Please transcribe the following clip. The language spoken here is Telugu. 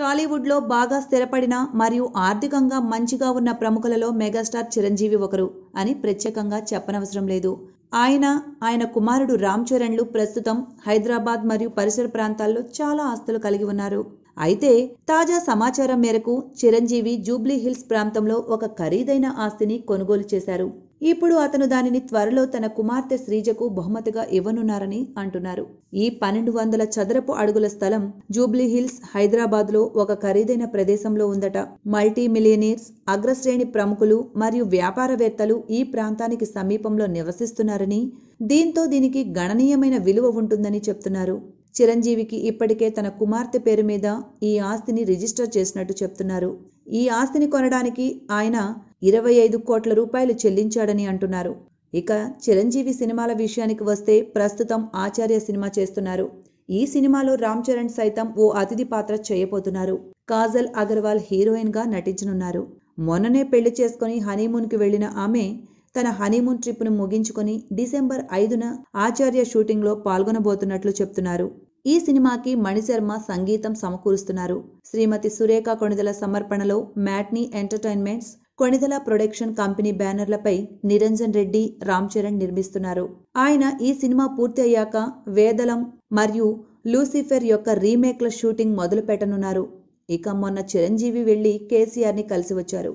టాలీవుడ్లో బాగా స్థిరపడిన మరియు ఆర్థికంగా మంచిగా ఉన్న ప్రముఖులలో మెగాస్టార్ చిరంజీవి ఒకరు అని ప్రత్యేకంగా చెప్పనవసరం లేదు ఆయన ఆయన కుమారుడు రామ్ చరణ్లు ప్రస్తుతం హైదరాబాద్ మరియు పరిసర ప్రాంతాల్లో చాలా ఆస్తులు కలిగి ఉన్నారు అయితే తాజా సమాచారం మేరకు చిరంజీవి జూబ్లీ హిల్స్ ప్రాంతంలో ఒక ఖరీదైన ఆస్తిని కొనుగోలు చేశారు ఇప్పుడు అతను దానిని త్వరలో తన కుమార్తె శ్రీజకు బహుమతిగా ఇవ్వనున్నారని అంటున్నారు ఈ పన్నెండు వందల చదరపు అడుగుల స్థలం జూబ్లీ హిల్స్ హైదరాబాద్ లో ఒక ఖరీదైన ప్రదేశంలో ఉందట మల్టీ మిలియనీర్స్ అగ్రశ్రేణి ప్రముఖులు మరియు వ్యాపారవేత్తలు ఈ ప్రాంతానికి సమీపంలో నివసిస్తున్నారని దీంతో దీనికి గణనీయమైన విలువ ఉంటుందని చెప్తున్నారు చిరంజీవికి ఇప్పటికే తన కుమార్తె పేరు మీద ఈ ఆస్తిని రిజిస్టర్ చేసినట్టు చెప్తున్నారు ఈ ఆస్తిని కొనడానికి ఆయన ఇరవై ఐదు కోట్ల రూపాయలు చెల్లించాడని అంటున్నారు ఇక చిరంజీవి సినిమాల విషయానికి వస్తే ప్రస్తుతం ఆచార్య సినిమా చేస్తున్నారు ఈ సినిమాలో రామ్ చరణ్ సైతం ఓ అతిథి పాత్ర చేయబోతున్నారు కాజల్ అగర్వాల్ హీరోయిన్గా నటించనున్నారు మొన్ననే పెళ్లి చేసుకుని హనీమూన్కి వెళ్లిన ఆమె తన హనీమూన్ ట్రిప్ను ముగించుకొని డిసెంబర్ ఐదున ఆచార్య షూటింగ్లో పాల్గొనబోతున్నట్లు చెప్తున్నారు ఈ సినిమాకి మణిశర్మ సంగీతం సమకూరుస్తున్నారు శ్రీమతి సురేఖ కొణిదల సమర్పణలో matinee entertainments Konidela production company బ్యానర్లపై నిరంజన్ రెడ్డి రామ్ చరణ్ నిర్మిస్తున్నారు ఆయన ఈ సినిమా పూర్తి అయ్యాక వేదలం మరియు లూసిఫర్ యొక్క రీమేక్ల షూటింగ్ మొదలు ఇక మొన్న చిరంజీవి వెళ్లి కేసీఆర్ని కలిసి వచ్చారు